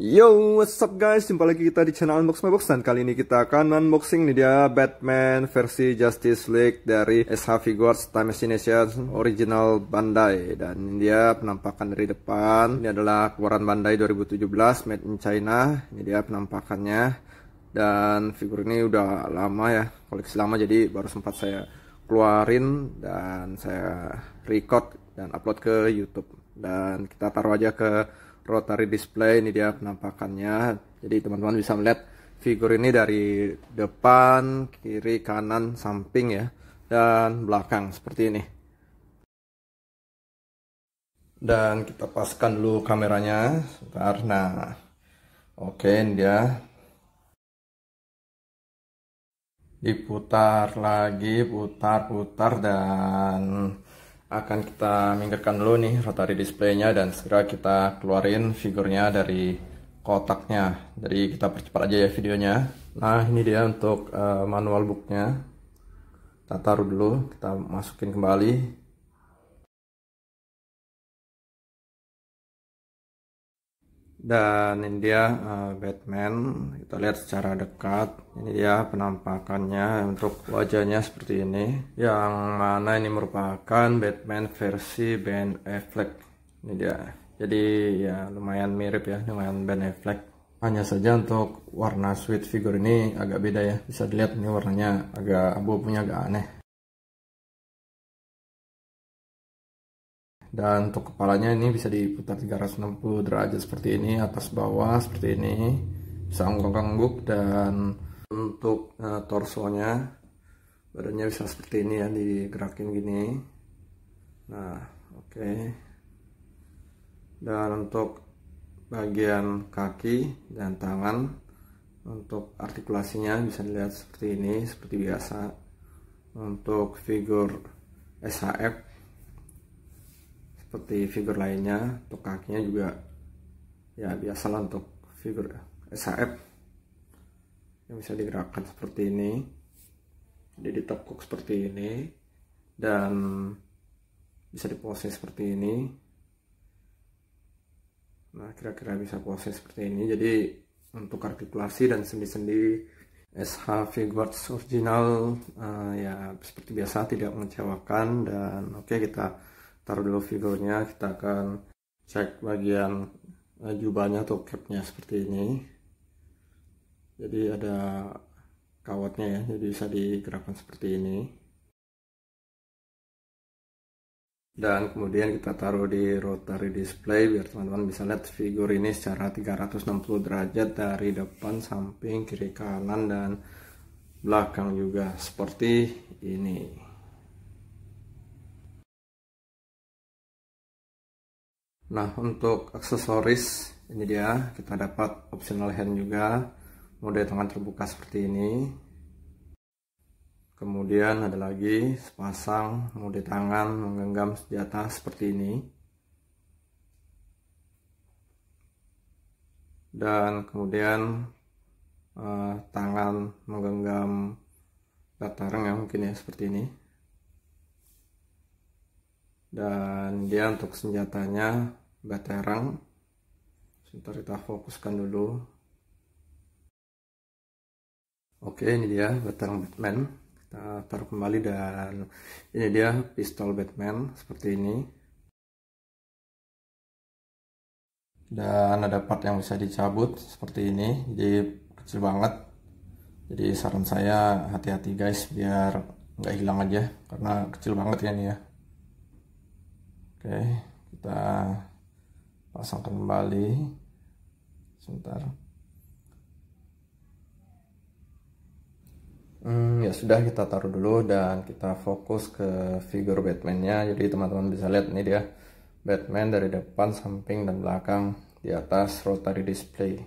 Yo, what's up guys? Jumpa lagi kita di channel Unbox My Box dan kali ini kita akan unboxing nih dia Batman versi Justice League dari SH Figures Time Destination Original Bandai dan ini dia penampakan dari depan. Ini adalah keluaran Bandai 2017 made in China. Ini dia penampakannya dan figur ini udah lama ya, koleksi lama jadi baru sempat saya keluarin dan saya record dan upload ke YouTube dan kita taruh aja ke rotary display ini dia penampakannya jadi teman-teman bisa melihat figur ini dari depan kiri kanan samping ya dan belakang seperti ini dan kita paskan dulu kameranya sebentar nah oke ini dia diputar lagi putar putar dan akan kita minggirkan dulu nih rotary displaynya dan segera kita keluarin figurnya dari kotaknya jadi kita percepat aja ya videonya nah ini dia untuk uh, manual booknya kita taruh dulu kita masukin kembali dan ini dia uh, Batman kita lihat secara dekat ini dia penampakannya untuk wajahnya seperti ini yang mana ini merupakan Batman versi Ben Affleck ini dia jadi ya lumayan mirip ya dengan Ben Affleck hanya saja untuk warna sweet figure ini agak beda ya bisa dilihat ini warnanya agak abu punya agak aneh dan untuk kepalanya ini bisa diputar 360 derajat seperti ini atas bawah seperti ini bisa angguk-angguk dan untuk uh, torsonya badannya bisa seperti ini ya digerakin gini nah oke okay. dan untuk bagian kaki dan tangan untuk artikulasinya bisa dilihat seperti ini seperti biasa untuk figur SHF seperti figur lainnya untuk kakinya juga ya biasalah untuk figur SHF yang bisa digerakkan seperti ini jadi ditekuk seperti ini dan bisa diposisi seperti ini nah kira-kira bisa posisi seperti ini jadi untuk artikulasi dan sendi-sendi SH Figuarts original uh, ya seperti biasa tidak mengecewakan dan oke okay, kita taruh dulu figurnya kita akan cek bagian eh, jubahnya atau capnya seperti ini jadi ada kawatnya ya jadi bisa digerakkan seperti ini dan kemudian kita taruh di rotary display biar teman-teman bisa lihat figur ini secara 360 derajat dari depan, samping, kiri, kanan dan belakang juga seperti ini Nah untuk aksesoris ini dia kita dapat optional hand juga mode tangan terbuka seperti ini kemudian ada lagi sepasang mode tangan menggenggam senjata seperti ini dan kemudian uh, tangan menggenggam latarang yang mungkin ya seperti ini dan dia untuk senjatanya Baterang. Sebentar kita fokuskan dulu. Oke, ini dia baterang Batman. Kita taruh kembali dan ini dia pistol Batman seperti ini. Dan ada part yang bisa dicabut seperti ini. Jadi kecil banget. Jadi saran saya hati-hati guys biar nggak hilang aja karena kecil banget ya ini ya. Oke, kita pasang kembali sebentar hmm, ya sudah kita taruh dulu dan kita fokus ke figur Batman-nya jadi teman-teman bisa lihat ini dia Batman dari depan samping dan belakang di atas rotary display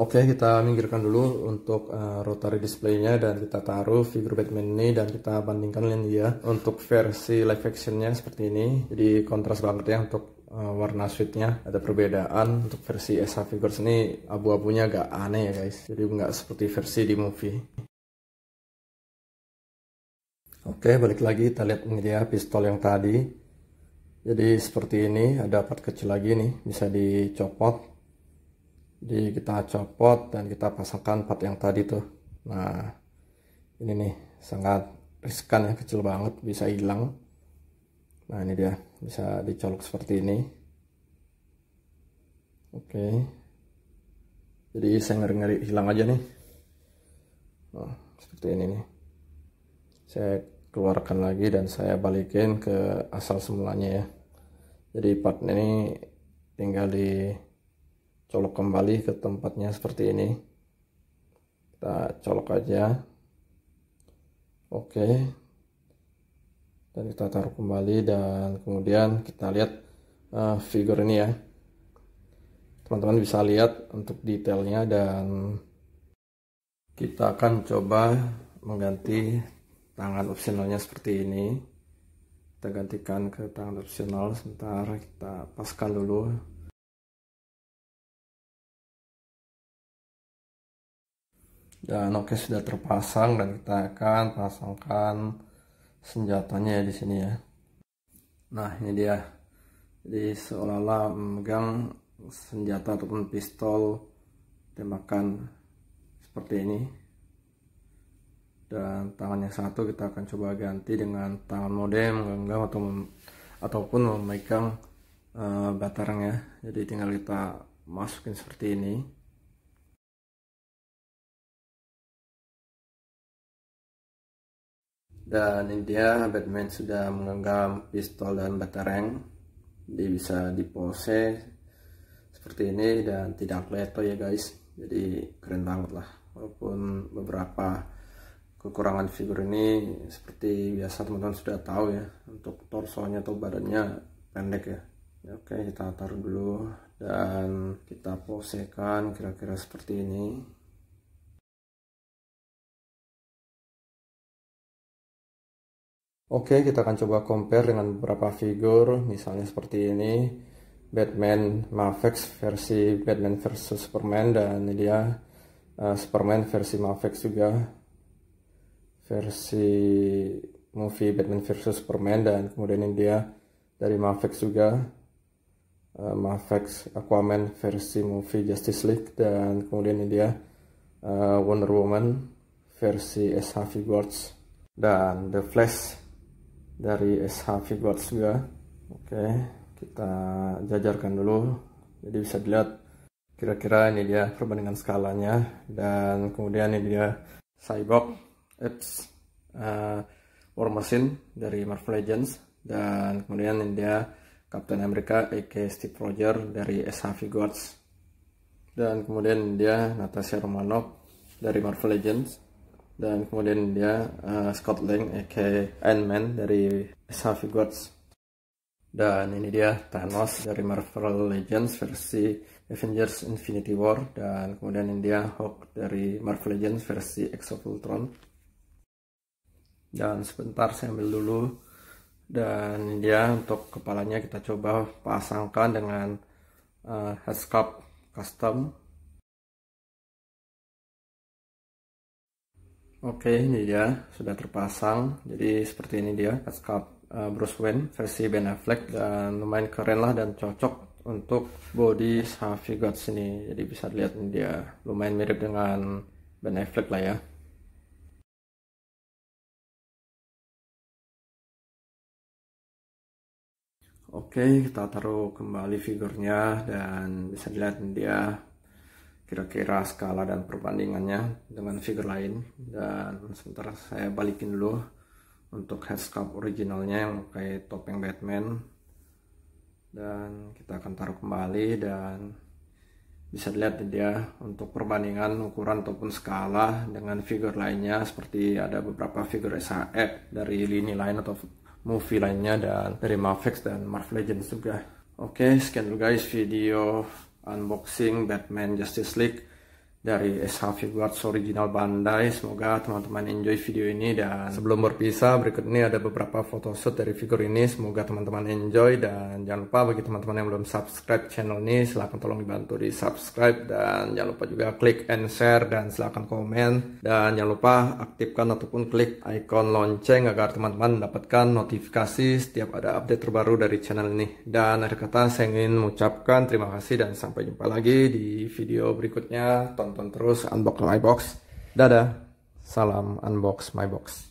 Oke, kita minggirkan dulu untuk uh, rotary displaynya dan kita taruh figur Batman ini dan kita bandingkan lain dia. Untuk versi live actionnya seperti ini, jadi kontras banget ya untuk uh, warna suite-nya ada perbedaan. Untuk versi SA Figures ini abu-abunya agak aneh ya guys, jadi nggak seperti versi di movie. Oke, balik lagi kita lihat ini dia pistol yang tadi. Jadi seperti ini, ada part kecil lagi nih, bisa dicopot jadi kita copot dan kita pasangkan part yang tadi tuh nah ini nih sangat riskan ya kecil banget bisa hilang nah ini dia bisa dicolok seperti ini oke jadi saya ngeri-ngeri hilang aja nih nah, seperti ini nih saya keluarkan lagi dan saya balikin ke asal semulanya ya jadi part ini tinggal di colok kembali ke tempatnya seperti ini kita colok aja oke dan kita taruh kembali dan kemudian kita lihat uh, figur ini ya teman-teman bisa lihat untuk detailnya dan kita akan coba mengganti tangan opsionalnya seperti ini kita gantikan ke tangan opsional sebentar kita paskan dulu dan oke sudah terpasang dan kita akan pasangkan senjatanya ya di sini ya nah ini dia jadi seolah-olah memegang senjata ataupun pistol tembakan seperti ini dan tangannya satu kita akan coba ganti dengan tangan modem genggam atau ataupun memegang uh, eh, batarang ya jadi tinggal kita masukin seperti ini dan ini dia Batman sudah menggenggam pistol dan batarang dia bisa dipose seperti ini dan tidak leto ya guys jadi keren banget lah walaupun beberapa kekurangan figur ini seperti biasa teman-teman sudah tahu ya untuk torsonya atau badannya pendek ya, ya oke kita taruh dulu dan kita posekan kira-kira seperti ini Oke, kita akan coba compare dengan beberapa figur, misalnya seperti ini, Batman Mavex versi Batman versus Superman, dan ini dia uh, Superman versi Mavex juga, versi movie Batman versus Superman, dan kemudian ini dia dari Mavex juga, uh, Mavex Aquaman versi movie Justice League, dan kemudian ini dia uh, Wonder Woman versi SHV Figures, dan The Flash dari SH Figuarts juga oke kita jajarkan dulu jadi bisa dilihat kira-kira ini dia perbandingan skalanya dan kemudian ini dia Cyborg Eps uh, eh, War Machine dari Marvel Legends dan kemudian ini dia Captain America AK Steve Rogers dari SH Figuarts dan kemudian ini dia Natasha Romanoff dari Marvel Legends dan kemudian dia uh, Scott Lang aka Ant-Man dari Savage Gods dan ini dia Thanos dari Marvel Legends versi Avengers Infinity War dan kemudian ini dia Hulk dari Marvel Legends versi exo of dan sebentar saya ambil dulu dan ini dia untuk kepalanya kita coba pasangkan dengan uh, eh, headscarf custom Oke, ini dia sudah terpasang. Jadi seperti ini dia kaskap uh, eh, Bruce Wayne versi Ben Affleck dan lumayan keren lah dan cocok untuk body Harvey Gods ini. Jadi bisa dilihat ini dia lumayan mirip dengan Ben Affleck lah ya. Oke, kita taruh kembali figurnya dan bisa dilihat dia kira-kira skala dan perbandingannya dengan figure lain dan sebentar saya balikin dulu untuk headscarf originalnya yang pakai topeng Batman dan kita akan taruh kembali dan bisa dilihat dia untuk perbandingan ukuran ataupun skala dengan figure lainnya seperti ada beberapa figure SHF dari lini lain atau movie lainnya dan dari Mafex dan Marvel Legends juga oke okay, sekian dulu guys video unboxing Batman Justice League dari SH Figuarts Original Bandai. Semoga teman-teman enjoy video ini dan sebelum berpisah berikut ini ada beberapa foto shoot dari figur ini. Semoga teman-teman enjoy dan jangan lupa bagi teman-teman yang belum subscribe channel ini silahkan tolong dibantu di subscribe dan jangan lupa juga klik and share dan silahkan komen dan jangan lupa aktifkan ataupun klik icon lonceng agar teman-teman mendapatkan notifikasi setiap ada update terbaru dari channel ini. Dan akhir kata saya ingin mengucapkan terima kasih dan sampai jumpa lagi di video berikutnya tonton terus Unbox My Box. Dadah. Salam Unbox My Box.